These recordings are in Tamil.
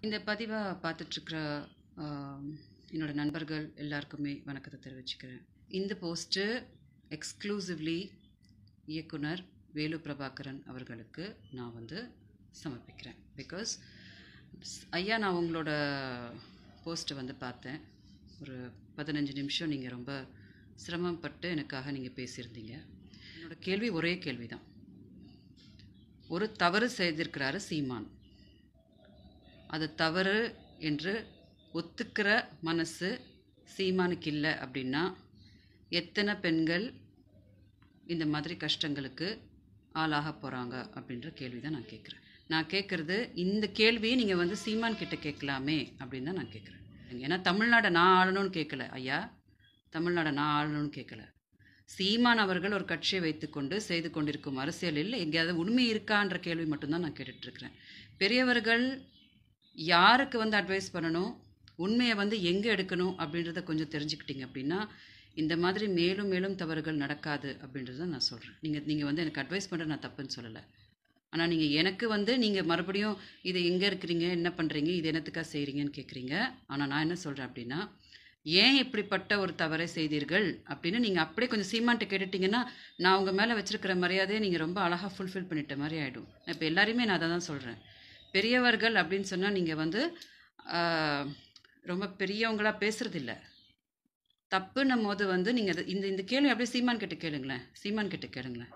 இந்த பதிவை பார்த்துட்ருக்கிற என்னோட நண்பர்கள் எல்லாருக்குமே வணக்கத்தை தெரிவிச்சுக்கிறேன் இந்த போஸ்ட்டு எக்ஸ்க்ளூசிவ்லி இயக்குனர் வேலு பிரபாகரன் அவர்களுக்கு நான் வந்து சமர்ப்பிக்கிறேன் பிகாஸ் ஐயா நான் உங்களோட போஸ்ட்டை வந்து பார்த்தேன் ஒரு பதினஞ்சு நிமிஷம் நீங்கள் ரொம்ப சிரமப்பட்டு எனக்காக நீங்கள் பேசியிருந்தீங்க என்னோடய கேள்வி ஒரே கேள்வி தான் ஒரு தவறு செய்திருக்கிறாரு சீமான் அது தவறு என்று ஒத்துக்கிற மனசு சீமானுக்கு இல்லை அப்படின்னா எத்தனை பெண்கள் இந்த மாதிரி கஷ்டங்களுக்கு ஆளாக போகிறாங்க அப்படின்ற கேள்வி தான் நான் கேட்குறேன் நான் கேட்குறது இந்த கேள்வியை நீங்கள் வந்து சீமான் கிட்ட கேட்கலாமே அப்படின்னு தான் நான் கேட்குறேன் ஏன்னா தமிழ்நாடை நான் ஆளணும்னு கேட்கல ஐயா தமிழ்நாடை நான் ஆளணும்னு கேட்கல சீமான் அவர்கள் ஒரு கட்சியை வைத்துக்கொண்டு செய்து கொண்டிருக்கும் அரசியலில் எங்கேயாவது உண்மை இருக்கான்ற கேள்வி மட்டும்தான் நான் கேட்டுட்ருக்கிறேன் பெரியவர்கள் யாருக்கு வந்து அட்வைஸ் பண்ணணும் உண்மையை வந்து எங்கே எடுக்கணும் அப்படின்றத கொஞ்சம் தெரிஞ்சுக்கிட்டீங்க அப்படின்னா இந்த மாதிரி மேலும் மேலும் தவறுகள் நடக்காது அப்படின்றத நான் சொல்கிறேன் நீங்கள் நீங்கள் வந்து எனக்கு அட்வைஸ் பண்ணுற நான் தப்புன்னு சொல்லலை ஆனால் நீங்கள் எனக்கு வந்து நீங்கள் மறுபடியும் இது எங்கே இருக்கிறீங்க என்ன பண்ணுறீங்க இது என்னத்துக்காக செய்கிறீங்கன்னு கேட்குறீங்க ஆனால் நான் என்ன சொல்கிறேன் அப்படின்னா ஏன் இப்படிப்பட்ட ஒரு தவறை செய்தீர்கள் அப்படின்னு நீங்கள் அப்படியே கொஞ்சம் சீமான்ட்ட கேட்டுட்டிங்கன்னா நான் உங்கள் மேலே வச்சுருக்கிற மரியாதையை நீங்கள் ரொம்ப அழகாக ஃபுல்ஃபில் பண்ணிட்ட மாதிரி ஆகிடும் இப்போ எல்லாரையுமே நான் அதை தான் சொல்கிறேன் பெரியவர்கள் அப்படின்னு சொன்னால் நீங்கள் வந்து ரொம்ப பெரியவங்களாக பேசுகிறதில்ல தப்புன்னும் போது வந்து நீங்கள் இந்த இந்த கேள்வி அப்படியே சீமான் கிட்ட கேளுங்களேன் சீமான் கிட்ட கேளுங்களேன்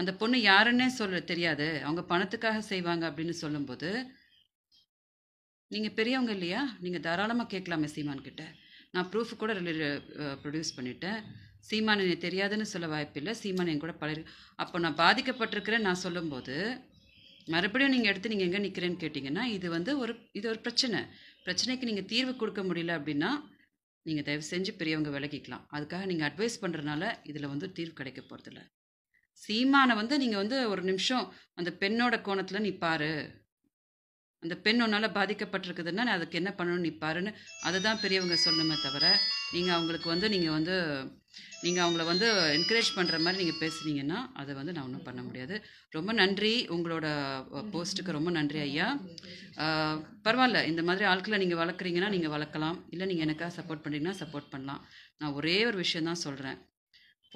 அந்த பொண்ணு யாருன்னே சொல்ல தெரியாது அவங்க பணத்துக்காக செய்வாங்க அப்படின்னு சொல்லும்போது நீங்கள் பெரியவங்க இல்லையா நீங்கள் தாராளமாக கேட்கலாமே சீமான் கிட்ட நான் ப்ரூஃப் கூட ப்ரொடியூஸ் பண்ணிட்டேன் சீமான் எனக்கு தெரியாதுன்னு சொல்ல வாய்ப்பில்லை சீமான் என் கூட பழ அப்போ நான் பாதிக்கப்பட்டிருக்கிறேன் நான் சொல்லும்போது மறுபடியும் நீங்கள் எடுத்து நீங்கள் எங்கே நிற்கிறேன்னு கேட்டிங்கன்னா இது வந்து ஒரு இது ஒரு பிரச்சனை பிரச்சனைக்கு நீங்கள் தீர்வு கொடுக்க முடியல அப்படின்னா நீங்கள் தயவு செஞ்சு பெரியவங்க விலகிக்கலாம் அதுக்காக நீங்கள் அட்வைஸ் பண்ணுறதுனால இதில் வந்து தீர்வு கிடைக்க போகிறதில்ல சீமானை வந்து நீங்கள் வந்து ஒரு நிமிஷம் அந்த பெண்ணோட கோணத்தில் நிற்பார் அந்த பெண் ஒன்றால் பாதிக்கப்பட்டிருக்குதுன்னா அதுக்கு என்ன பண்ணணும் நீ பாருன்னு அதை தான் பெரியவங்க சொல்லணுமே தவிர நீங்கள் அவங்களுக்கு வந்து நீங்கள் வந்து நீங்கள் அவங்கள வந்து என்கரேஜ் பண்ணுற மாதிரி நீங்கள் பேசுனீங்கன்னா அதை வந்து நான் ஒன்றும் பண்ண முடியாது ரொம்ப நன்றி உங்களோட போஸ்ட்டுக்கு ரொம்ப நன்றி ஐயா பரவாயில்ல இந்த மாதிரி ஆட்களை நீங்கள் வளர்க்குறீங்கன்னா நீங்கள் வளர்க்கலாம் இல்லை நீங்கள் எனக்காக சப்போர்ட் பண்ணுறீங்கன்னா சப்போர்ட் பண்ணலாம் நான் ஒரே ஒரு விஷயந்தான் சொல்கிறேன்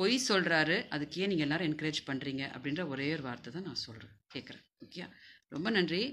பொய் சொல்கிறாரு அதுக்கு ஏன் நீங்கள் எல்லோரும் என்கரேஜ் பண்ணுறீங்க அப்படின்ற ஒரே ஒரு வார்த்தை தான் நான் சொல்கிறேன் கேட்குறேன் ஓகே ரொம்ப நன்றி